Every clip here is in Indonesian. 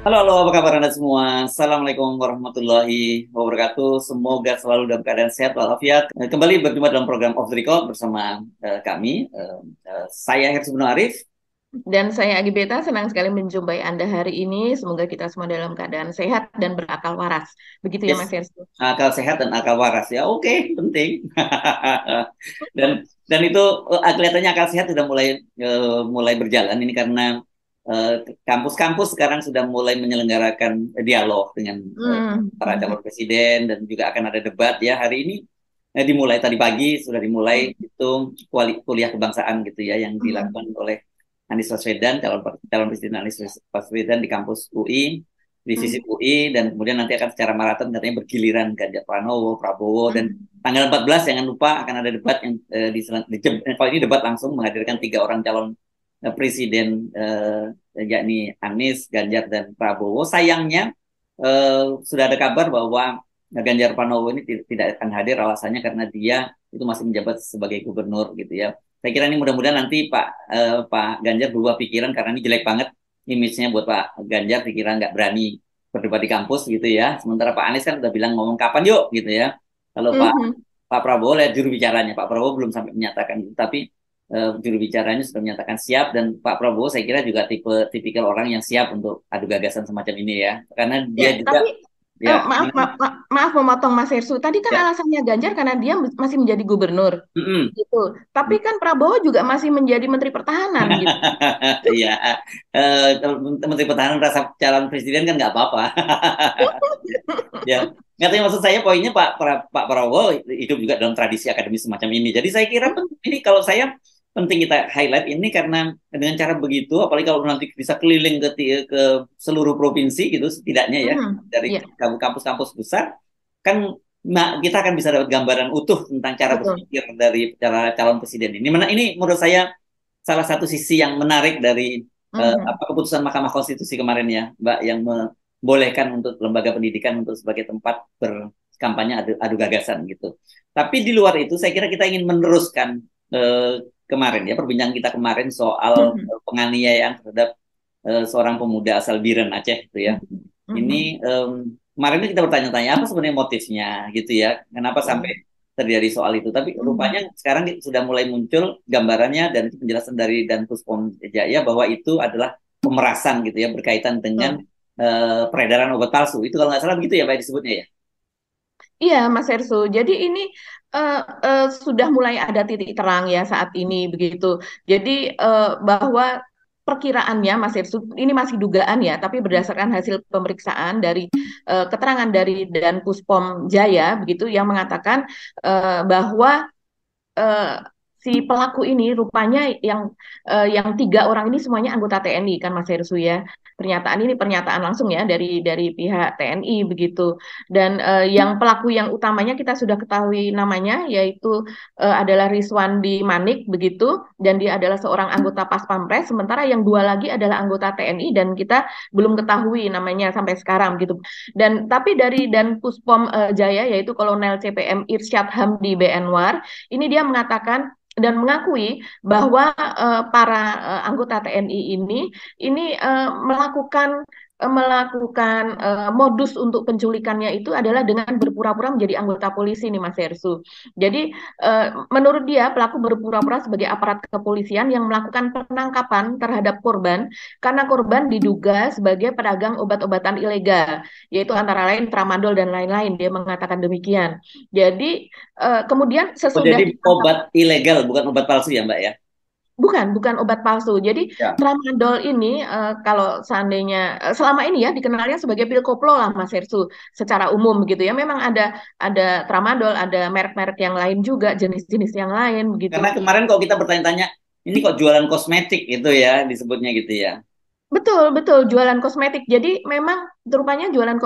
Halo, halo, apa kabar Anda semua? Assalamualaikum warahmatullahi wabarakatuh. Semoga selalu dalam keadaan sehat walafiat. Eh, kembali berjumpa dalam program Off the Record bersama uh, kami. Uh, uh, saya Hersubno Arif. Dan saya Agi Beta, senang sekali menjumpai Anda hari ini. Semoga kita semua dalam keadaan sehat dan berakal waras. Begitu ya, yes. ya Mas Hersu? Akal sehat dan akal waras ya, oke, okay, penting. dan dan itu kelihatannya akal sehat sudah mulai uh, mulai berjalan ini karena Eh, kampus-kampus sekarang sudah mulai menyelenggarakan dialog dengan eh, hmm. para calon presiden dan juga akan ada debat ya hari ini eh, dimulai tadi pagi sudah dimulai hmm. itu kuliah kebangsaan gitu ya yang hmm. dilakukan hmm. oleh Anies Baswedan calon calon presiden Anies Baswedan di kampus UI di sisi hmm. UI dan kemudian nanti akan secara maraton katanya bergiliran Ganjar Pranowo Prabowo hmm. dan tanggal 14 jangan lupa akan ada debat yang eh, di, di, di, kalau ini debat langsung menghadirkan tiga orang calon presiden eh, yakni Anies, Ganjar dan Prabowo. Sayangnya eh, sudah ada kabar bahwa Ganjar Pranowo ini tidak akan hadir alasannya karena dia itu masih menjabat sebagai gubernur gitu ya. Saya kira ini mudah-mudahan nanti Pak eh, Pak Ganjar berubah pikiran karena ini jelek banget image-nya buat Pak Ganjar pikiran nggak berani berdebat di kampus gitu ya. Sementara Pak Anies kan udah bilang ngomong kapan yuk gitu ya. Kalau mm -hmm. Pak mm-hmm. Pak Prabowo lihat juru bicaranya Pak Prabowo belum sampai menyatakan itu tapi uh, eh, juru bicaranya sudah menyatakan siap dan Pak Prabowo saya kira juga tipe tipikal orang yang siap untuk adu gagasan semacam ini ya karena ya, dia ya, juga tapi, ya, oh, maaf, ma maaf memotong Mas Hersu tadi kan ya. alasannya Ganjar karena dia masih menjadi gubernur mm -hmm. gitu tapi kan Prabowo juga masih menjadi Menteri Pertahanan gitu iya uh, Menteri Pertahanan rasa calon presiden kan nggak apa-apa ya Nyatanya maksud saya poinnya Pak, pra Pak Prabowo hidup juga dalam tradisi akademis semacam ini. Jadi saya kira ini kalau saya penting kita highlight ini karena dengan cara begitu apalagi kalau nanti bisa keliling ke ke seluruh provinsi gitu setidaknya ya hmm, dari yeah. kampus-kampus besar kan nah, kita akan bisa dapat gambaran utuh tentang cara Betul. berpikir dari calon presiden ini. Mana ini menurut saya salah satu sisi yang menarik dari eh, hmm. uh, apa keputusan Mahkamah Konstitusi kemarin ya, Mbak yang membolehkan untuk lembaga pendidikan untuk sebagai tempat berkampanye adu, adu gagasan gitu. Tapi di luar itu saya kira kita ingin meneruskan eh, kemarin ya perbincangan kita kemarin soal mm-hmm. Eh, penganiayaan terhadap uh, seorang pemuda asal Biren Aceh itu ya. Mm-hmm. Ini um, kemarin kita bertanya-tanya apa sebenarnya motifnya gitu ya. Kenapa mm-hmm. sampai terjadi soal itu. Tapi hmm. rupanya sekarang sudah mulai muncul gambarannya dan itu penjelasan dari dan Puspom Jaya bahwa itu adalah pemerasan gitu ya berkaitan dengan hmm. uh, peredaran obat palsu. Itu kalau nggak salah begitu ya Pak disebutnya ya. Iya, Mas Ersu. Jadi ini uh, uh, sudah mulai ada titik terang ya saat ini begitu. Jadi uh, bahwa perkiraannya Mas Ersu, ini masih dugaan ya, tapi berdasarkan hasil pemeriksaan dari uh, keterangan dari dan Puspom Jaya begitu yang mengatakan uh, bahwa uh, si pelaku ini rupanya yang uh, yang tiga orang ini semuanya anggota TNI kan Mas Ersu ya pernyataan ini pernyataan langsung ya dari dari pihak TNI begitu dan uh, yang pelaku yang utamanya kita sudah ketahui namanya yaitu uh, adalah Rizwandi Manik begitu dan dia adalah seorang anggota Pas Pampres sementara yang dua lagi adalah anggota TNI dan kita belum ketahui namanya sampai sekarang gitu dan tapi dari dan Puspom uh, Jaya yaitu Kolonel CPM Irsyad Hamdi BNwar ini dia mengatakan dan mengakui bahwa uh, para uh, anggota TNI ini ini uh, melakukan eh, melakukan uh, modus untuk penculikannya itu adalah dengan berpura-pura menjadi anggota polisi nih Mas Hersu. Jadi uh, menurut dia pelaku berpura-pura sebagai aparat kepolisian yang melakukan penangkapan terhadap korban karena korban diduga sebagai pedagang obat-obatan ilegal yaitu antara lain tramadol dan lain-lain dia mengatakan demikian. Jadi uh, kemudian sesudah oh, jadi obat ilegal bukan obat palsu ya Mbak ya? Bukan, bukan obat palsu. Jadi ya. tramadol ini uh, kalau seandainya uh, selama ini ya dikenalnya sebagai pil koplo lah Mas Hersu secara umum gitu ya. Memang ada ada tramadol, ada merek-merek yang lain juga, jenis-jenis yang lain begitu. Karena kemarin kalau kita bertanya-tanya, ini kok jualan kosmetik gitu ya disebutnya gitu ya. Betul, betul. Jualan kosmetik. Jadi memang rupanya jualan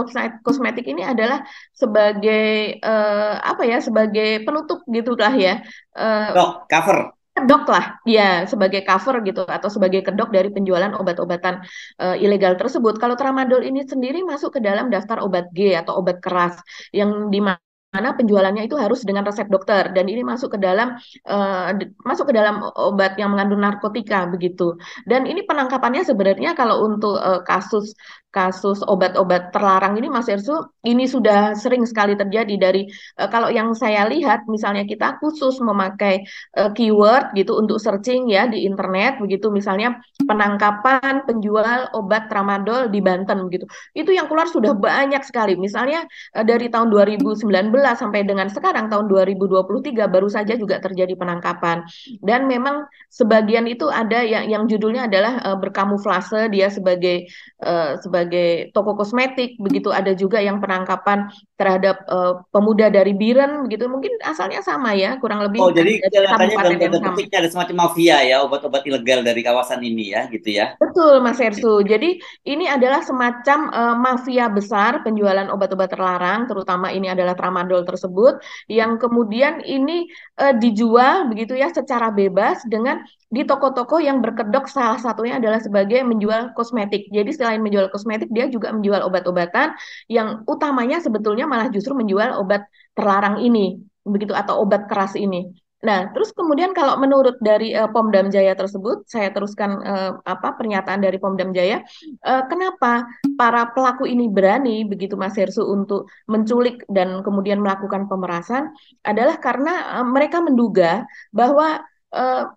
kosmetik ini adalah sebagai uh, apa ya? Sebagai penutup gitu lah ya. Uh, oh, cover kedok lah ya sebagai cover gitu atau sebagai kedok dari penjualan obat-obatan e, ilegal tersebut. Kalau tramadol ini sendiri masuk ke dalam daftar obat G atau obat keras yang dimana mana penjualannya itu harus dengan resep dokter dan ini masuk ke dalam uh, masuk ke dalam obat yang mengandung narkotika begitu dan ini penangkapannya sebenarnya kalau untuk uh, kasus kasus obat-obat terlarang ini Mas Ersu ini sudah sering sekali terjadi dari uh, kalau yang saya lihat misalnya kita khusus memakai uh, keyword gitu untuk searching ya di internet begitu misalnya penangkapan penjual obat tramadol di Banten begitu itu yang keluar sudah banyak sekali misalnya uh, dari tahun 2019 sampai dengan sekarang tahun 2023 baru saja juga terjadi penangkapan dan memang sebagian itu ada yang yang judulnya adalah uh, berkamuflase dia sebagai uh, sebagai toko kosmetik begitu ada juga yang penangkapan terhadap uh, pemuda dari Biren begitu mungkin asalnya sama ya kurang lebih Oh jadi kelihatannya dalam tanda petik ada semacam mafia ya obat-obat ilegal dari kawasan ini ya gitu ya Betul Mas Ersu jadi ini adalah semacam uh, mafia besar penjualan obat-obat terlarang terutama ini adalah tramadol odol tersebut yang kemudian ini e, dijual begitu ya secara bebas dengan di toko-toko yang berkedok salah satunya adalah sebagai menjual kosmetik. Jadi selain menjual kosmetik dia juga menjual obat-obatan yang utamanya sebetulnya malah justru menjual obat terlarang ini begitu atau obat keras ini. Nah, terus kemudian kalau menurut dari uh, eh, Pomdam Jaya tersebut, saya teruskan uh, apa pernyataan dari Pomdam Jaya, uh, kenapa para pelaku ini berani begitu Mas Hersu untuk menculik dan kemudian melakukan pemerasan adalah karena uh, mereka menduga bahwa uh,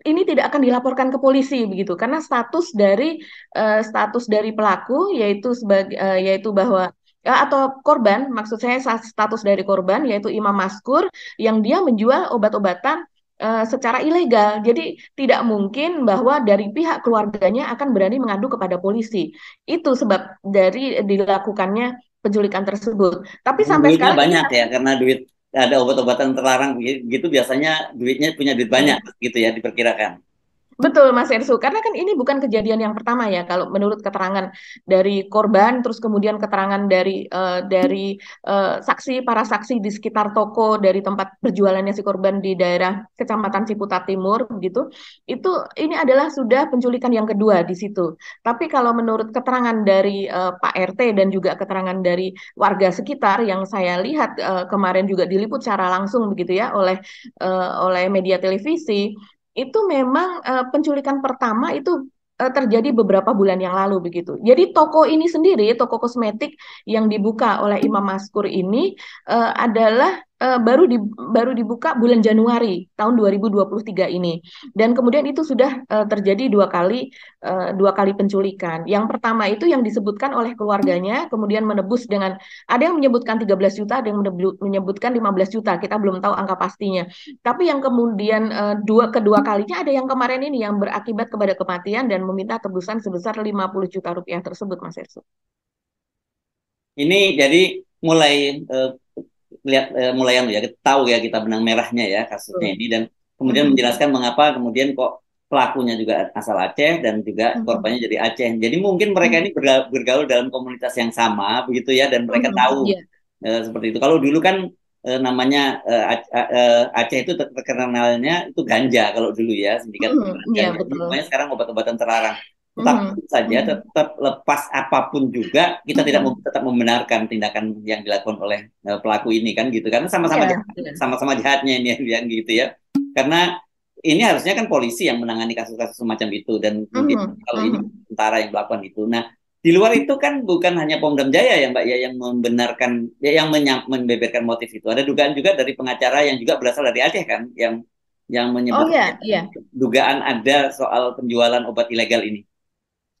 ini tidak akan dilaporkan ke polisi begitu karena status dari uh, status dari pelaku yaitu sebagai uh, yaitu bahwa Eh, atau korban, maksud saya status dari korban yaitu imam maskur yang dia menjual obat-obatan uh, secara ilegal. Jadi tidak mungkin bahwa dari pihak keluarganya akan berani mengadu kepada polisi. Itu sebab dari dilakukannya penculikan tersebut. Tapi sampai Duitnya sekarang banyak ya karena duit ada obat-obatan terlarang gitu biasanya duitnya punya duit banyak gitu ya diperkirakan. Betul Mas Ersu, karena kan ini bukan kejadian yang pertama ya kalau menurut keterangan dari korban terus kemudian keterangan dari uh, dari uh, saksi para saksi di sekitar toko dari tempat perjualannya si korban di daerah Kecamatan Ciputat Timur gitu. Itu ini adalah sudah penculikan yang kedua di situ. Tapi kalau menurut keterangan dari uh, Pak RT dan juga keterangan dari warga sekitar yang saya lihat uh, kemarin juga diliput secara langsung begitu ya oleh uh, oleh media televisi itu memang uh, penculikan pertama itu uh, terjadi beberapa bulan yang lalu begitu. Jadi toko ini sendiri, toko kosmetik yang dibuka oleh Imam Maskur ini uh, adalah Eh, baru di baru dibuka bulan Januari tahun 2023 ini dan kemudian itu sudah uh, terjadi dua kali uh, dua kali penculikan. Yang pertama itu yang disebutkan oleh keluarganya kemudian menebus dengan ada yang menyebutkan 13 juta, ada yang menyebutkan 15 juta. Kita belum tahu angka pastinya. Tapi yang kemudian uh, dua kedua kalinya ada yang kemarin ini yang berakibat kepada kematian dan meminta tebusan sebesar 50 juta rupiah tersebut Mas Ersu. Ini jadi mulai uh, lihat eh, mulai yang ya kita tahu ya kita benang merahnya ya kasusnya hmm. ini dan kemudian hmm. menjelaskan mengapa kemudian kok pelakunya juga asal Aceh dan juga hmm. korbannya jadi Aceh. Jadi mungkin mereka hmm. ini bergaul, bergaul dalam komunitas yang sama begitu ya dan mereka hmm. tahu yeah. Iya. seperti itu. Kalau dulu kan eh, namanya eh, eh, Aceh itu terkenalnya itu ganja kalau dulu ya sindikat hmm, Yeah, betul. sekarang obat-obatan terlarang tetap mm-hmm. saja tetap lepas apapun juga kita mm-hmm. tidak tetap membenarkan tindakan yang dilakukan oleh eh, pelaku ini kan gitu karena sama-sama yeah. Iya, sama-sama jahatnya ini yang gitu ya karena ini harusnya kan polisi yang menangani kasus-kasus semacam itu dan mm-hmm. mungkin kalau mm-hmm. ini tentara yang melakukan itu nah di luar itu kan bukan hanya pomdam Jaya ya Mbak ya yang membenarkan ya, yang membeberkan motif itu. Ada dugaan juga dari pengacara yang juga berasal dari Aceh kan yang yang menyebut oh, yeah, yeah. dugaan ada soal penjualan obat ilegal ini.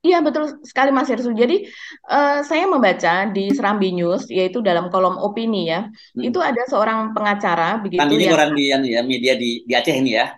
Iya betul sekali Mas Hersu. Jadi uh, saya membaca di Serambi News yaitu dalam kolom opini ya. Hmm. Itu ada seorang pengacara begitu Kami ini orang di ya, media di di Aceh ini ya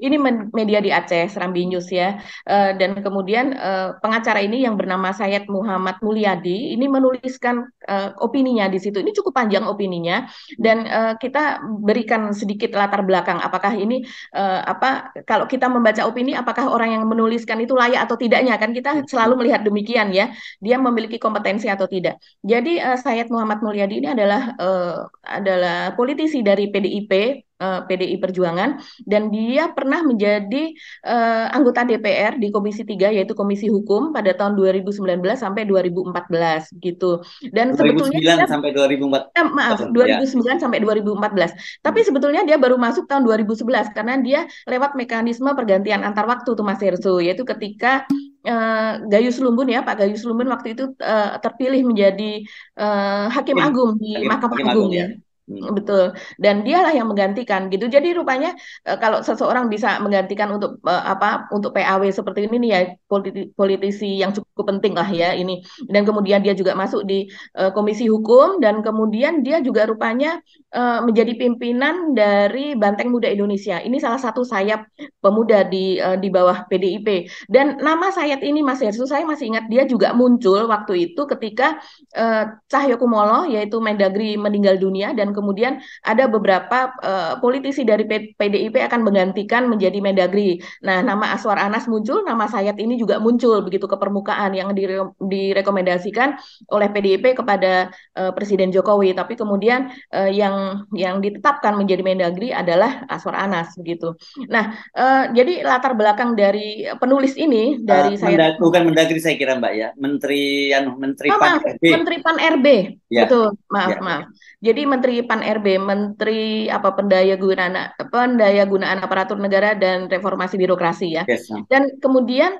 ini media di Aceh, Serambi News ya. Uh, dan kemudian uh, pengacara ini yang bernama Sayed Muhammad Mulyadi ini menuliskan uh, opininya di situ. Ini cukup panjang opininya dan uh, kita berikan sedikit latar belakang apakah ini uh, apa kalau kita membaca opini apakah orang yang menuliskan itu layak atau tidaknya kan kita selalu melihat demikian ya. Dia memiliki kompetensi atau tidak. Jadi uh, Sayed Muhammad Mulyadi ini adalah uh, adalah politisi dari PDIP uh, eh, PDI Perjuangan dan dia pernah menjadi uh, anggota DPR di Komisi 3 yaitu Komisi Hukum pada tahun 2019 sampai 2014 gitu. Dan 2009 sebetulnya dia, sampai 2014. Eh, maaf, 2009 ya. sampai 2014. Tapi sebetulnya dia baru masuk tahun 2011 karena dia lewat mekanisme pergantian antar waktu tuh Mas Herso yaitu ketika Uh, Gayus Lumbun ya Pak Gayus Lumbun waktu itu uh, terpilih menjadi uh, Hakim Agung di Mahkamah Agung, Agung ya. ya. Mm, betul. Dan dialah yang menggantikan gitu. Jadi rupanya eh, kalau seseorang bisa menggantikan untuk eh, apa untuk PAW seperti ini nih ya politi, politisi yang cukup penting lah ya ini. Dan kemudian dia juga masuk di eh, komisi hukum dan kemudian dia juga rupanya Eh, menjadi pimpinan dari Banteng Muda Indonesia. Ini salah satu sayap pemuda di uh, di bawah PDIP. Dan nama sayap ini Mas Hersu saya masih ingat dia juga muncul waktu itu ketika uh, Cahyokumolo yaitu Mendagri meninggal dunia dan kemudian ada beberapa uh, politisi dari PDIP akan menggantikan menjadi Mendagri. Nah, nama Aswar Anas muncul, nama sayap ini juga muncul begitu ke permukaan yang dire direkomendasikan oleh PDIP kepada uh, Presiden Jokowi, tapi kemudian uh, yang yang yang ditetapkan menjadi Mendagri adalah Aswar Anas begitu. Nah, eh, jadi latar belakang dari penulis ini dari eh, saya mendag bukan Mendagri saya kira Mbak ya, Menteri yang ah, Menteri Pan RB. Menteri Pan RB. Ya. Betul, maaf ya. maaf. Jadi Menteri Pan RB, Menteri apa Pendaya Gunaan Pendaya Gunaan Aparatur Negara dan Reformasi Birokrasi ya. Yes, dan kemudian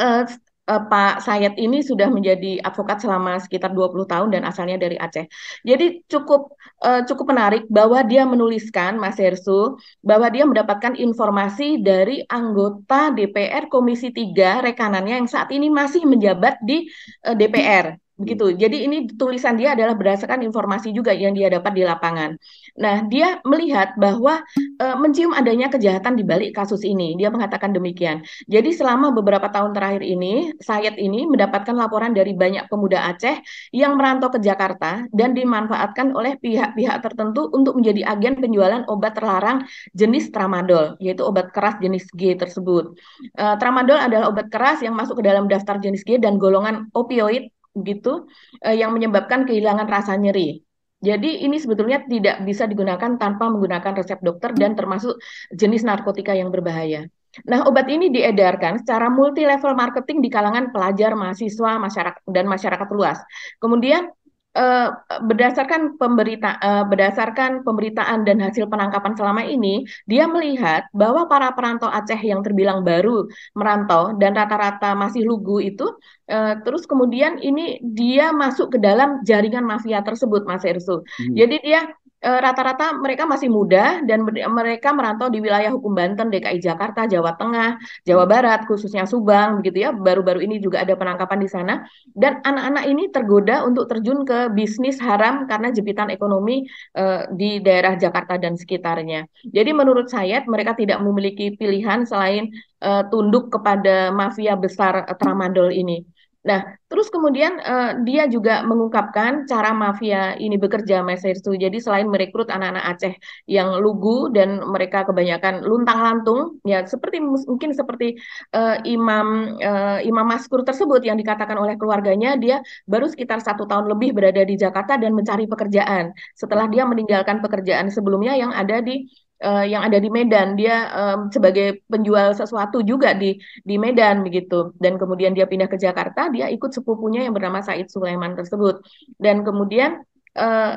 uh, uh, Pak Sayat ini sudah menjadi advokat selama sekitar 20 tahun dan asalnya dari Aceh. Jadi cukup uh, cukup menarik bahwa dia menuliskan Mas Hersu, bahwa dia mendapatkan informasi dari anggota DPR Komisi 3 rekanannya yang saat ini masih menjabat di uh, eh, DPR begitu. Hmm. Jadi ini tulisan dia adalah berdasarkan informasi juga yang dia dapat di lapangan. Nah, dia melihat bahwa e, mencium adanya kejahatan di balik kasus ini. Dia mengatakan demikian. Jadi selama beberapa tahun terakhir ini, Sayed ini mendapatkan laporan dari banyak pemuda Aceh yang merantau ke Jakarta dan dimanfaatkan oleh pihak-pihak tertentu untuk menjadi agen penjualan obat terlarang jenis tramadol, yaitu obat keras jenis G tersebut. E, tramadol adalah obat keras yang masuk ke dalam daftar jenis G dan golongan opioid gitu eh, yang menyebabkan kehilangan rasa nyeri. Jadi ini sebetulnya tidak bisa digunakan tanpa menggunakan resep dokter dan termasuk jenis narkotika yang berbahaya. Nah, obat ini diedarkan secara multi level marketing di kalangan pelajar, mahasiswa, masyarakat dan masyarakat luas. Kemudian Eh, berdasarkan pemberita eh, berdasarkan pemberitaan dan hasil penangkapan selama ini, dia melihat bahwa para perantau Aceh yang terbilang baru merantau dan rata-rata masih lugu itu eh, terus kemudian ini dia masuk ke dalam jaringan mafia tersebut Mas Ersu. Hmm. Jadi dia Eh, rata-rata mereka masih muda dan mereka merantau di wilayah hukum Banten, DKI Jakarta, Jawa Tengah, Jawa hmm. Barat, khususnya Subang begitu ya. Baru-baru ini juga ada penangkapan di sana dan anak-anak ini tergoda untuk terjun ke bisnis haram karena jepitan ekonomi eh, di daerah Jakarta dan sekitarnya. Jadi menurut saya mereka tidak memiliki pilihan selain eh, tunduk kepada mafia besar eh, tramadol ini. Nah, terus kemudian uh, dia juga mengungkapkan cara mafia ini bekerja, Mas Hirsu. Jadi selain merekrut anak-anak Aceh yang lugu dan mereka kebanyakan luntang-lantung, ya seperti mungkin seperti uh, Imam uh, Imam Maskur tersebut yang dikatakan oleh keluarganya, dia baru sekitar satu tahun lebih berada di Jakarta dan mencari pekerjaan setelah dia meninggalkan pekerjaan sebelumnya yang ada di uh, yang ada di Medan. Dia um, sebagai penjual sesuatu juga di di Medan begitu. Dan kemudian dia pindah ke Jakarta, dia ikut sepupunya yang bernama Said Sulaiman tersebut. Dan kemudian uh,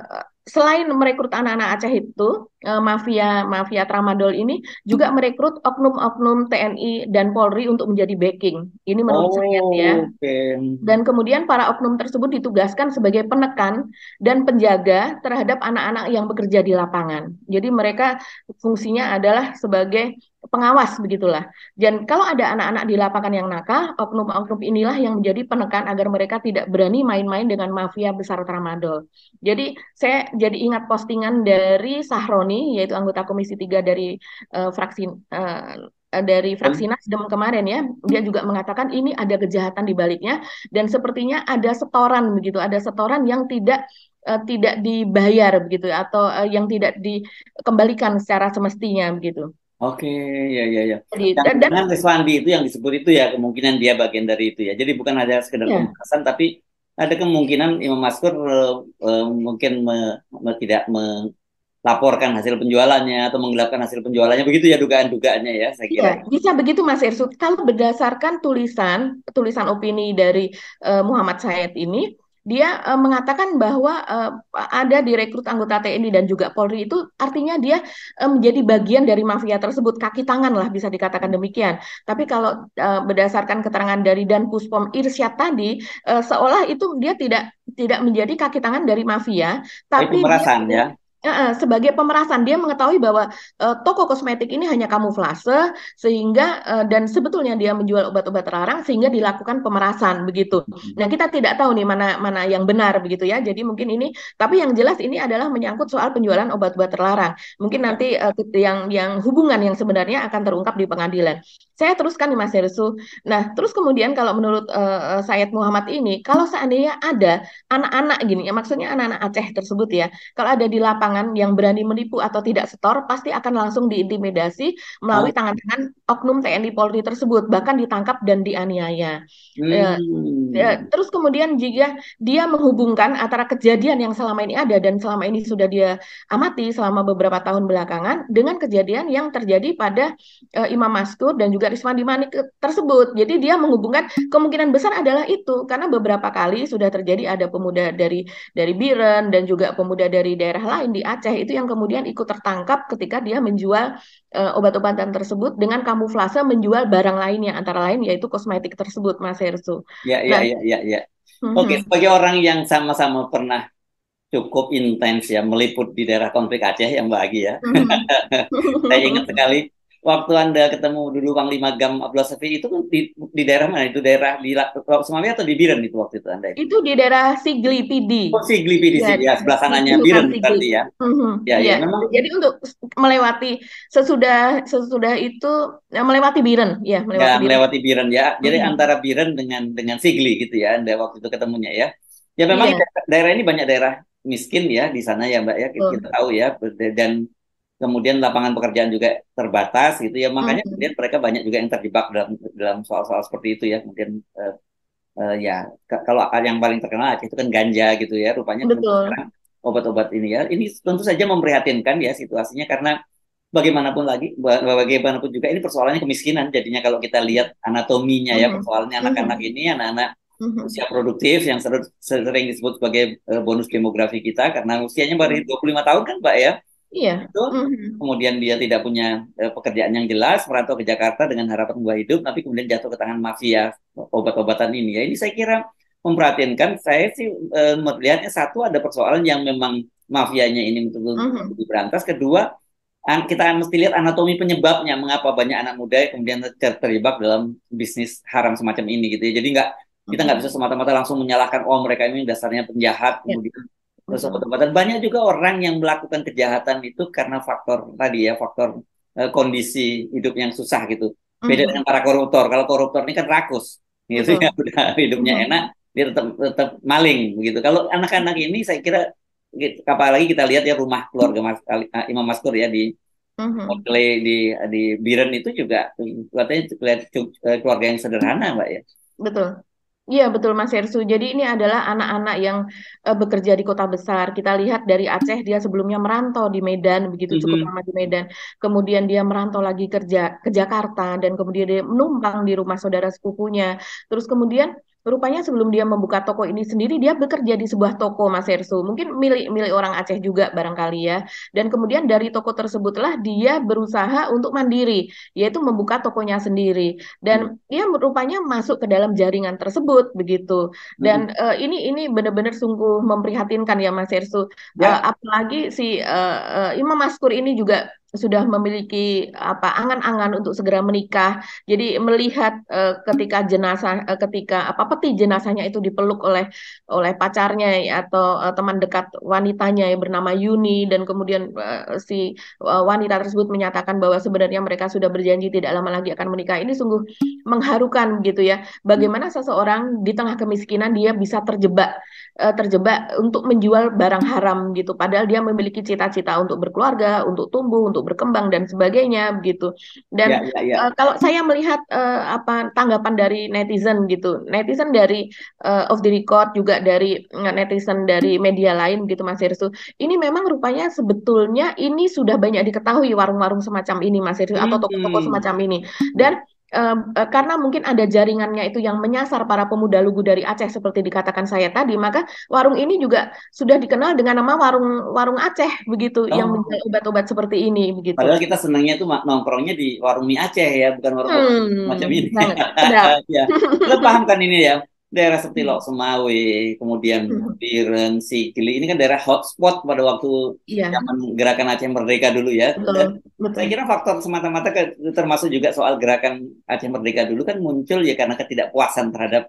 selain merekrut anak-anak Aceh itu, Eh, mafia mafia tramadol ini juga hmm. merekrut oknum-oknum TNI dan Polri untuk menjadi backing. Ini menurut oh, saya ya. Okay. Dan kemudian para oknum tersebut ditugaskan sebagai penekan dan penjaga terhadap anak-anak yang bekerja di lapangan. Jadi mereka fungsinya adalah sebagai pengawas begitulah. Dan kalau ada anak-anak di lapangan yang nakal, oknum-oknum inilah yang menjadi penekan agar mereka tidak berani main-main dengan mafia besar tramadol. Jadi saya jadi ingat postingan dari Sahroni yaitu anggota Komisi 3 dari uh, fraksi uh, dari fraksi Nasdem kemarin ya, dia juga mengatakan ini ada kejahatan di baliknya dan sepertinya ada setoran begitu, ada setoran yang tidak uh, tidak dibayar begitu atau uh, yang tidak dikembalikan secara semestinya begitu. Oke, ya ya ya. Jadi, dan, dan itu yang disebut itu ya kemungkinan dia bagian dari itu ya. Jadi bukan hanya sekedar ya. pembahasan tapi ada kemungkinan Imam Maskur uh, uh, mungkin me, me, tidak me, laporkan hasil penjualannya atau menggelapkan hasil penjualannya begitu ya dugaan-dugaannya ya saya kira. Ya, bisa begitu Mas Ersu. Kalau berdasarkan tulisan tulisan opini dari uh, Muhammad Said ini dia e, mengatakan bahwa e, ada direkrut anggota TNI dan juga Polri itu artinya dia e, menjadi bagian dari mafia tersebut kaki tangan lah bisa dikatakan demikian. Tapi kalau e, berdasarkan keterangan dari Dan Puspom Irsyad tadi e, seolah itu dia tidak tidak menjadi kaki tangan dari mafia tapi itu sebagai pemerasan dia mengetahui bahwa uh, toko kosmetik ini hanya kamuflase sehingga uh, dan sebetulnya dia menjual obat-obat terlarang sehingga dilakukan pemerasan begitu. Hmm. Nah, kita tidak tahu nih mana mana yang benar begitu ya. Jadi mungkin ini tapi yang jelas ini adalah menyangkut soal penjualan obat-obat terlarang. Mungkin nanti uh, yang yang hubungan yang sebenarnya akan terungkap di pengadilan. Saya teruskan nih Mas Hersu. Nah, terus kemudian kalau menurut uh, Sayyid Muhammad ini kalau seandainya ada anak-anak gini ya maksudnya anak-anak Aceh tersebut ya, kalau ada di lapangan tangan yang berani menipu atau tidak setor pasti akan langsung diintimidasi melalui oh. tangan-tangan oh. oknum TNI Polri tersebut bahkan ditangkap dan dianiaya. Eh, hmm. E, terus kemudian jika dia menghubungkan antara kejadian yang selama ini ada dan selama ini sudah dia amati selama beberapa tahun belakangan dengan kejadian yang terjadi pada e, Imam Maskur dan juga Risma Dimani tersebut. Jadi dia menghubungkan kemungkinan besar adalah itu karena beberapa kali sudah terjadi ada pemuda dari dari Biren dan juga pemuda dari daerah lain di Aceh itu yang kemudian ikut tertangkap ketika dia menjual uh, obat-obatan tersebut dengan kamuflase menjual barang lainnya antara lain yaitu kosmetik tersebut Mas Hersu. Ya ya nah, ya ya ya. hmm Oke, sebagai orang yang sama-sama pernah cukup intens ya meliput di daerah konflik Aceh yang bahagia hmm Saya ingat sekali waktu Anda ketemu dulu lima Gam Abdullah Safi itu kan di, di daerah mana? Itu daerah di Sumawi atau di Biren itu waktu itu Anda? Itu, di daerah oh, iya, ya, kan Sigli Pidi. Oh, Sigli Pidi ya, ya sebelah kanannya Biren berarti ya. Mm-hmm. Ya, ya. ya memang. Jadi untuk melewati sesudah sesudah itu ya, melewati Biren ya, melewati, ya, Biren. melewati Biren ya. Jadi mm-hmm. antara Biren dengan dengan Sigli gitu ya Anda waktu itu ketemunya ya. Ya memang yeah. daerah ini banyak daerah miskin ya di sana ya Mbak ya kita, oh. kita tahu ya dan kemudian lapangan pekerjaan juga terbatas gitu ya makanya hmm. kemudian mereka banyak juga yang terjebak dalam dalam soal-soal seperti itu ya kemudian uh, uh, ya kalau yang paling terkenal itu kan ganja gitu ya rupanya kan Betul. obat-obat ini ya ini tentu saja memprihatinkan ya situasinya karena bagaimanapun lagi bagaimanapun juga ini persoalannya kemiskinan jadinya kalau kita lihat anatominya -hmm. ya mm-hmm. persoalannya mm-hmm. anak-anak -hmm. ini anak-anak mm-hmm. usia produktif yang sering disebut sebagai eh, bonus demografi kita karena usianya baru 25 tahun kan Pak ya Iya. Itu, mm-hmm. Kemudian dia tidak punya uh, pekerjaan yang jelas, merantau ke Jakarta dengan harapan buah hidup, tapi kemudian jatuh ke tangan mafia obat-obatan ini. Ya, ini saya kira memperhatikan Saya sih uh, melihatnya satu ada persoalan yang memang mafianya ini betul mm-hmm. diberantas. Kedua, kita mesti lihat anatomi penyebabnya mengapa banyak anak muda kemudian ter terjebak dalam bisnis haram semacam ini gitu ya. Jadi nggak kita nggak mhm. bisa semata-mata langsung menyalahkan oh mereka ini dasarnya penjahat ya. kemudian merusak hmm. obat Banyak juga orang yang melakukan kejahatan itu karena faktor tadi ya, faktor uh, kondisi hidup yang susah gitu. Beda hmm. dengan para koruptor. Kalau koruptor ini kan rakus, gitu ya, hidupnya mm enak, dia tetap tetap maling gitu. Kalau anak-anak ini saya kira apalagi kita lihat ya rumah keluarga Mas uh, Imam Maskur ya di Mm-hmm. di di Biren itu juga eh, katanya keluarga yang sederhana, Mbak ya. Betul. Iya betul Mas Hersu. Jadi ini adalah anak-anak yang uh, bekerja di kota besar. Kita lihat dari Aceh dia sebelumnya merantau di Medan begitu mm -hmm. cukup lama di Medan. Kemudian dia merantau lagi kerja ke Jakarta dan kemudian dia menumpang di rumah saudara sepupunya. Terus kemudian rupanya sebelum dia membuka toko ini sendiri dia bekerja di sebuah toko Mas Ersu mungkin milik milik orang Aceh juga barangkali ya dan kemudian dari toko tersebutlah dia berusaha untuk mandiri yaitu membuka tokonya sendiri dan hmm. dia rupanya masuk ke dalam jaringan tersebut begitu dan hmm. uh, ini ini benar-benar sungguh memprihatinkan ya Mas Ersu ya. Uh, apalagi si uh, uh, Imam Maskur ini juga sudah memiliki apa angan-angan untuk segera menikah. Jadi melihat uh, ketika jenazah uh, ketika apa peti jenazahnya itu dipeluk oleh oleh pacarnya atau uh, teman dekat wanitanya yang bernama Yuni dan kemudian uh, si uh, wanita tersebut menyatakan bahwa sebenarnya mereka sudah berjanji tidak lama lagi akan menikah. Ini sungguh mengharukan gitu ya. Bagaimana seseorang di tengah kemiskinan dia bisa terjebak uh, terjebak untuk menjual barang haram gitu padahal dia memiliki cita-cita untuk berkeluarga untuk tumbuh untuk berkembang dan sebagainya gitu dan yeah, yeah, yeah. Uh, kalau saya melihat uh, apa tanggapan dari netizen gitu netizen dari uh, eh, of the record juga dari netizen dari media lain gitu Mas Hirsu ini memang rupanya sebetulnya ini sudah banyak diketahui warung-warung semacam ini Mas Hirsu atau hmm. toko-toko semacam ini dan uh, karena mungkin ada jaringannya itu yang menyasar para pemuda lugu dari Aceh seperti dikatakan saya tadi, maka warung ini juga sudah dikenal dengan nama warung warung Aceh begitu oh. yang menjual obat-obat seperti ini begitu. Padahal kita senangnya itu nongkrongnya di warung mie Aceh ya, bukan warung hmm, macam ini. ya. Lo paham kan ini ya? daerah seperti hmm. Lok Semawe, kemudian hmm. Biren, Sikili, ini kan daerah hotspot pada waktu yeah. zaman gerakan Aceh Merdeka dulu ya. Betul, Dan betul. Saya kira faktor semata-mata termasuk juga soal gerakan Aceh Merdeka dulu kan muncul ya karena ketidakpuasan terhadap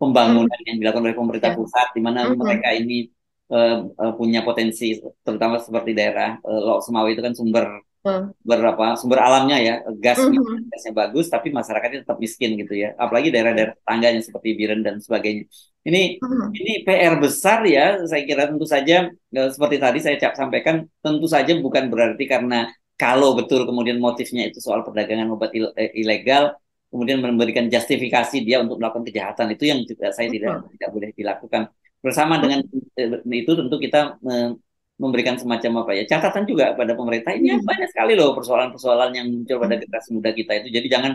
pembangunan mm. yang dilakukan oleh pemerintah yeah. pusat, di mana -hmm. mereka ini uh, punya potensi, terutama seperti daerah uh, eh, Lok Semawe itu kan sumber Hmm. Berapa sumber alamnya ya, gasnya, hmm. gasnya bagus, tapi masyarakatnya tetap miskin gitu ya. Apalagi daerah-daerah tangganya seperti Biren dan sebagainya. Ini hmm. ini PR besar ya, saya kira tentu saja eh, seperti tadi saya cap sampaikan, tentu saja bukan berarti karena kalau betul kemudian motifnya itu soal perdagangan obat eh, ilegal, kemudian memberikan justifikasi dia untuk melakukan kejahatan itu yang juga saya tidak hmm. tidak boleh dilakukan bersama dengan eh, itu tentu kita memberikan semacam apa ya catatan juga pada pemerintah ini hmm. banyak sekali loh persoalan-persoalan yang muncul pada hmm. generasi muda kita itu jadi jangan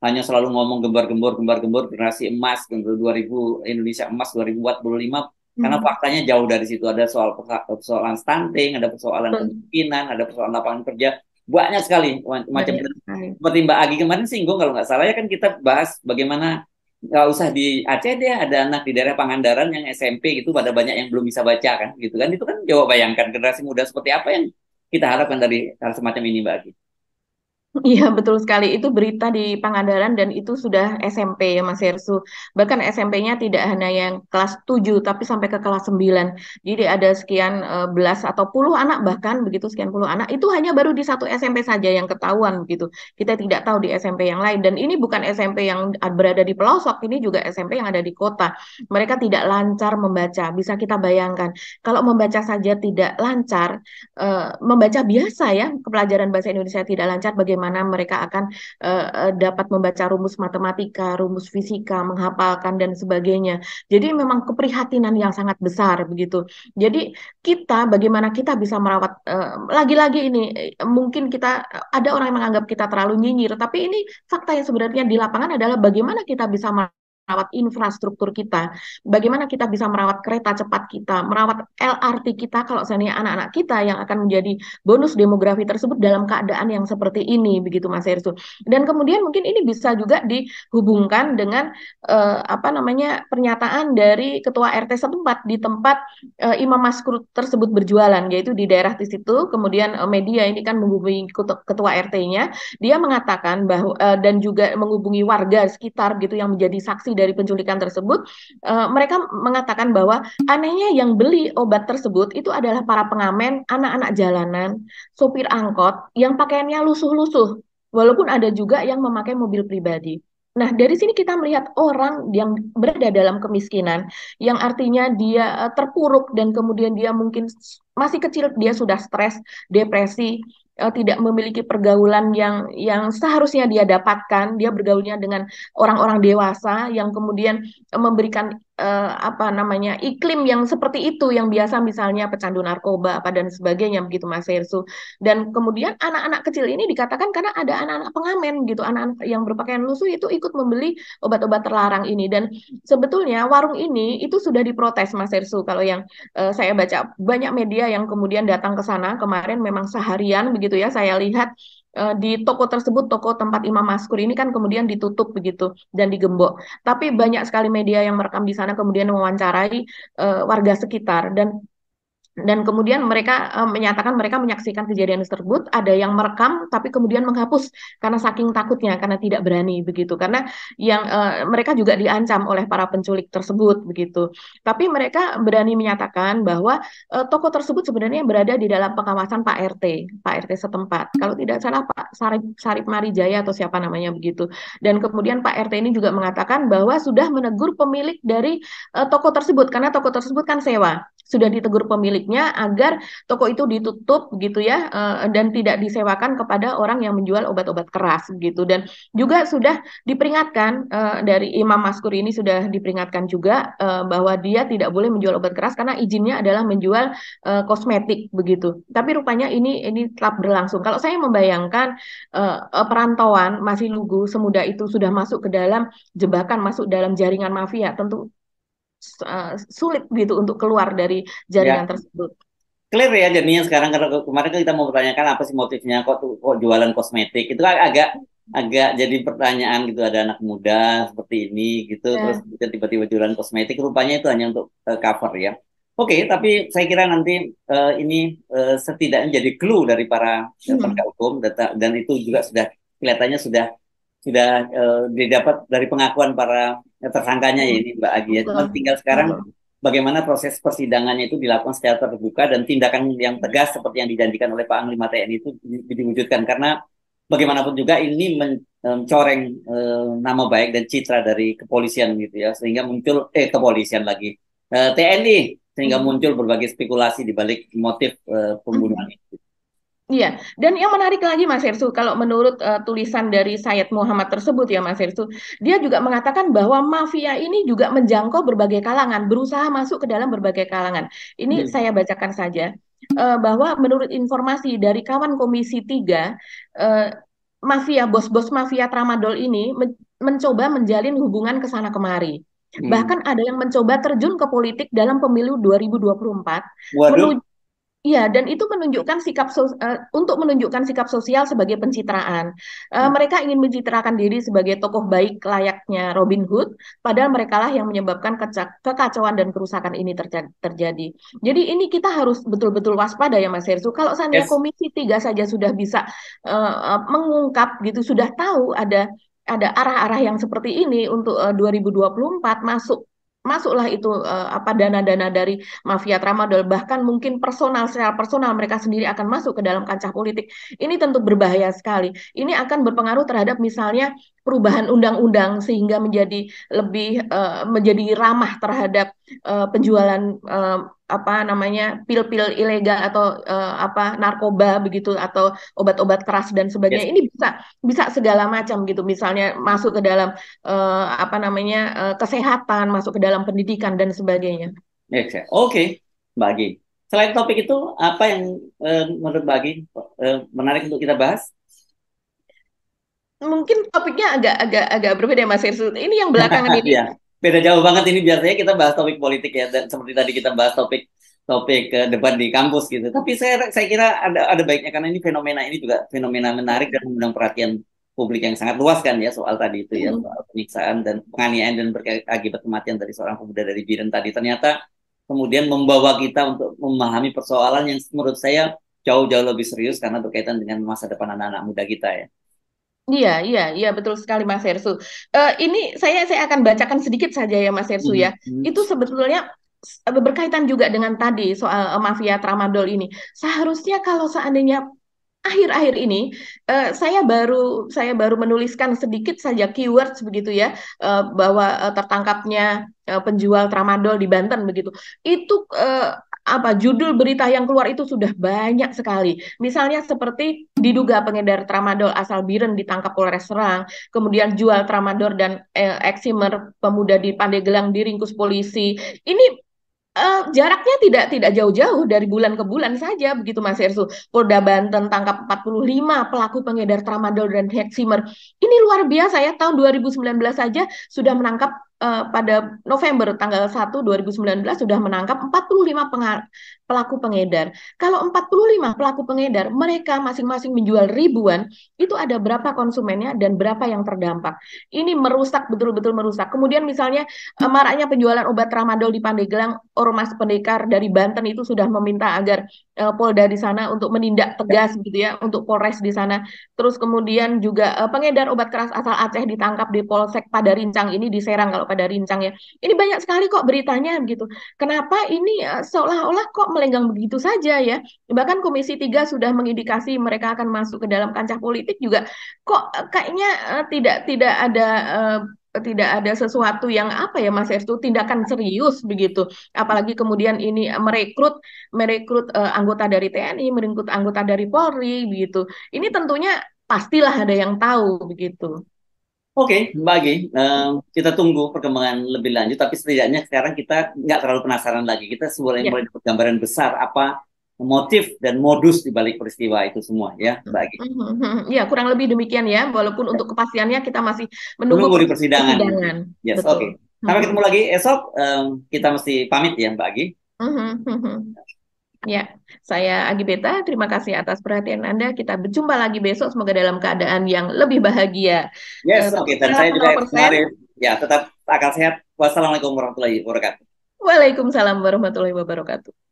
hanya selalu ngomong gembar-gembor gembar-gembor generasi emas generasi 2000 Indonesia emas 2045 hmm. karena faktanya jauh dari situ ada soal persoalan stunting ada persoalan hmm. kemiskinan ada persoalan lapangan kerja banyak sekali macam macam seperti Mbak Agi kemarin singgung kalau nggak salah ya kan kita bahas bagaimana nggak usah di Aceh deh ada anak di daerah Pangandaran yang SMP gitu pada banyak yang belum bisa baca kan gitu kan itu kan coba bayangkan generasi muda seperti apa yang kita harapkan dari hal semacam ini Mbak gitu. Iya betul sekali itu berita di Pangandaran dan itu sudah SMP ya Mas Hersu. Bahkan SMP-nya tidak hanya yang kelas 7 tapi sampai ke kelas 9. Jadi ada sekian e, belas atau puluh anak bahkan begitu sekian puluh anak itu hanya baru di satu SMP saja yang ketahuan begitu. Kita tidak tahu di SMP yang lain dan ini bukan SMP yang berada di pelosok, ini juga SMP yang ada di kota. Mereka tidak lancar membaca. Bisa kita bayangkan kalau membaca saja tidak lancar, e, membaca biasa ya, pelajaran bahasa Indonesia tidak lancar bagaimana mana mereka akan uh, dapat membaca rumus matematika, rumus fisika, menghafalkan dan sebagainya. Jadi memang keprihatinan yang sangat besar begitu. Jadi kita bagaimana kita bisa merawat lagi eh, lagi-lagi ini mungkin kita ada orang yang menganggap kita terlalu nyinyir, tapi ini fakta yang sebenarnya di lapangan adalah bagaimana kita bisa merawat infrastruktur kita, bagaimana kita bisa merawat kereta cepat kita, merawat LRT kita kalau seandainya anak-anak kita yang akan menjadi bonus demografi tersebut dalam keadaan yang seperti ini begitu Mas Ersu. Dan kemudian mungkin ini bisa juga dihubungkan dengan eh, apa namanya pernyataan dari ketua RT setempat di tempat eh, Imam Maskur tersebut berjualan yaitu di daerah di situ kemudian eh, media ini kan menghubungi ketua RT-nya dia mengatakan bahwa eh, dan juga menghubungi warga sekitar gitu yang menjadi saksi dari penculikan tersebut, uh, mereka mengatakan bahwa anehnya yang beli obat tersebut itu adalah para pengamen, anak-anak jalanan, sopir angkot yang pakaiannya lusuh-lusuh, walaupun ada juga yang memakai mobil pribadi. Nah, dari sini kita melihat orang yang berada dalam kemiskinan, yang artinya dia eh, terpuruk dan kemudian dia mungkin masih kecil dia sudah stres, depresi, uh, tidak memiliki pergaulan yang yang seharusnya dia dapatkan dia bergaulnya dengan orang-orang dewasa yang kemudian eh, memberikan uh, apa namanya iklim yang seperti itu yang biasa misalnya pecandu narkoba apa dan sebagainya begitu Mas Hersu dan kemudian anak-anak kecil ini dikatakan karena ada anak-anak pengamen gitu anak-anak yang berpakaian lusuh itu ikut membeli obat-obat terlarang ini dan sebetulnya warung ini itu sudah diprotes Mas Hersu kalau yang uh, saya baca banyak media yang kemudian datang ke sana kemarin memang seharian begitu ya saya lihat Eh, di toko tersebut, toko tempat Imam Maskur ini kan kemudian ditutup begitu dan digembok. Tapi banyak sekali media yang merekam di sana kemudian mewawancarai uh, warga sekitar dan dan kemudian mereka e, menyatakan mereka menyaksikan kejadian tersebut ada yang merekam tapi kemudian menghapus karena saking takutnya karena tidak berani begitu karena yang e, mereka juga diancam oleh para penculik tersebut begitu tapi mereka berani menyatakan bahwa e, toko tersebut sebenarnya berada di dalam pengawasan Pak RT Pak RT setempat kalau tidak salah Pak Sarip Sarip Marijaya atau siapa namanya begitu dan kemudian Pak RT ini juga mengatakan bahwa sudah menegur pemilik dari e, toko tersebut karena toko tersebut kan sewa sudah ditegur pemiliknya agar toko itu ditutup gitu ya eh, dan tidak disewakan kepada orang yang menjual obat-obat keras gitu dan juga sudah diperingatkan eh, dari Imam Maskur ini sudah diperingatkan juga eh, bahwa dia tidak boleh menjual obat keras karena izinnya adalah menjual kosmetik begitu. Tapi rupanya ini ini tetap berlangsung. Kalau saya membayangkan perantauan masih lugu semudah itu sudah masuk ke dalam jebakan masuk dalam jaringan mafia tentu Eh, sulit gitu untuk keluar dari jaringan ya. tersebut. Clear ya jadinya sekarang karena kemarin kan kita mau bertanyakan apa sih motifnya kok kok jualan kosmetik itu kan agak agak jadi pertanyaan gitu ada anak muda seperti ini gitu ya. terus tiba-tiba jualan kosmetik rupanya itu hanya untuk uh, cover ya. Oke, okay, tapi saya kira nanti uh, ini uh, setidaknya jadi clue dari para hmm. penegak hukum data, dan itu juga sudah kelihatannya sudah sudah uh, didapat dari pengakuan para tersangkanya ya ini Mbak Agia. Ya. Cuma tinggal sekarang bagaimana proses persidangannya itu dilakukan secara terbuka dan tindakan yang tegas seperti yang dijanjikan oleh Pak Anglima TNI itu diwujudkan karena bagaimanapun juga ini mencoreng e, nama baik dan citra dari kepolisian gitu ya sehingga muncul eh kepolisian lagi e, eh, TNI sehingga hmm. muncul berbagai spekulasi di balik motif e, pembunuhan hmm. itu. Iya, dan yang menarik lagi Mas Hersu, kalau menurut uh, tulisan dari Sayyid Muhammad tersebut ya Mas Hersu, dia juga mengatakan bahwa mafia ini juga menjangkau berbagai kalangan, berusaha masuk ke dalam berbagai kalangan. Ini hmm. saya bacakan saja, uh, bahwa menurut informasi dari kawan Komisi 3, uh, eh, mafia, bos-bos mafia tramadol ini men mencoba menjalin hubungan ke sana kemari. Hmm. Bahkan ada yang mencoba terjun ke politik dalam pemilu 2024 Waduh. menuju Iya, dan itu menunjukkan sikap so, uh, untuk menunjukkan sikap sosial sebagai pencitraan. Uh, hmm. Mereka ingin mencitrakan diri sebagai tokoh baik layaknya Robin Hood, padahal merekalah yang menyebabkan kekacauan dan kerusakan ini terjadi. Jadi ini kita harus betul-betul waspada ya Mas Hersu. Kalau seandainya yes. Komisi Tiga saja sudah bisa uh, mengungkap gitu, sudah tahu ada ada arah-arah yang seperti ini untuk uh, 2024 masuk masuklah itu uh, apa dana-dana dari mafia tramadol bahkan mungkin personal secara personal mereka sendiri akan masuk ke dalam kancah politik ini tentu berbahaya sekali ini akan berpengaruh terhadap misalnya perubahan undang-undang sehingga menjadi lebih uh, menjadi ramah terhadap uh, penjualan uh, apa namanya pil-pil ilegal atau uh, apa narkoba begitu atau obat-obat keras dan sebagainya yes. ini bisa bisa segala macam gitu misalnya masuk ke dalam uh, apa namanya uh, kesehatan masuk ke dalam pendidikan dan sebagainya. Oke, okay. bagi selain topik itu apa yang uh, menurut bagi uh, menarik untuk kita bahas? Mungkin topiknya agak agak agak berbeda ya, Mas Irsut. Ini yang belakangan iya. ini beda jauh banget ini biasanya kita bahas topik politik ya dan seperti tadi kita bahas topik topik uh, debat di kampus gitu. Tapi saya saya kira ada ada baiknya karena ini fenomena ini juga fenomena menarik dan mengundang perhatian publik yang sangat luas kan ya soal tadi itu ya hmm. soal penyiksaan dan penganiayaan dan berakibat kematian dari seorang pemuda dari Biren tadi ternyata kemudian membawa kita untuk memahami persoalan yang menurut saya jauh-jauh lebih serius karena berkaitan dengan masa depan anak-anak muda kita ya. Iya, iya, iya betul sekali Mas Hersu. Uh, ini saya saya akan bacakan sedikit saja ya Mas Hersu hmm, ya. Hmm. Itu sebetulnya berkaitan juga dengan tadi soal eh, mafia tramadol ini. Seharusnya kalau seandainya akhir-akhir ini uh, saya baru saya baru menuliskan sedikit saja keywords begitu ya uh, bahwa uh, tertangkapnya uh, penjual tramadol di Banten begitu. Itu uh, apa judul berita yang keluar itu sudah banyak sekali. Misalnya seperti diduga pengedar tramadol asal Biren ditangkap Polres Serang, kemudian jual tramadol dan eh, eksimer pemuda di Pandeglang diringkus polisi. Ini uh, jaraknya tidak tidak jauh-jauh dari bulan ke bulan saja begitu Mas Ersu. Polda Banten tangkap 45 pelaku pengedar tramadol dan eksimer. Ini luar biasa ya tahun 2019 saja sudah menangkap uh, pada November tanggal 1 2019 sudah menangkap 45 pelaku pengedar. Kalau 45 pelaku pengedar, mereka masing-masing menjual ribuan, itu ada berapa konsumennya dan berapa yang terdampak. Ini merusak betul-betul merusak. Kemudian misalnya uh, maraknya penjualan obat tramadol di Pandeglang, Ormas Pendekar dari Banten itu sudah meminta agar uh, Polda di sana untuk menindak tegas gitu ya, untuk Polres di sana. Terus kemudian juga uh, pengedar obat keras asal Aceh ditangkap di Polsek Padarincang ini diserang kalau pada rincang ya. Ini banyak sekali kok beritanya gitu Kenapa ini eh, seolah-olah kok melenggang begitu saja ya? Bahkan Komisi 3 sudah mengindikasi mereka akan masuk ke dalam kancah politik juga kok eh, kayaknya eh, tidak tidak ada tidak ada sesuatu yang apa ya Mas Ertu tindakan serius begitu apalagi kemudian ini merekrut merekrut uh, anggota dari TNI merekrut anggota dari Polri begitu ini tentunya pastilah ada yang tahu begitu Oke, okay, Mbak Agi, uh, kita tunggu perkembangan lebih lanjut. Tapi setidaknya sekarang kita nggak terlalu penasaran lagi. Kita sebenarnya yeah. mulai gambaran besar apa motif dan modus di balik peristiwa itu semua, ya, Mbak Agi. Ya, kurang lebih demikian ya. Walaupun untuk kepastiannya kita masih menunggu, menunggu di persidangan. persidangan. Yes, oke. Okay. Sampai ketemu lagi esok. Um, kita mesti pamit ya, Mbak Agi. Ya, saya Agi Beta. Terima kasih atas perhatian Anda. Kita berjumpa lagi besok. Semoga dalam keadaan yang lebih bahagia. Yes, eh, oke. Okay. Dan saya juga kemarin. Ya, tetap akan sehat. Wassalamualaikum warahmatullahi wabarakatuh. Waalaikumsalam warahmatullahi wabarakatuh.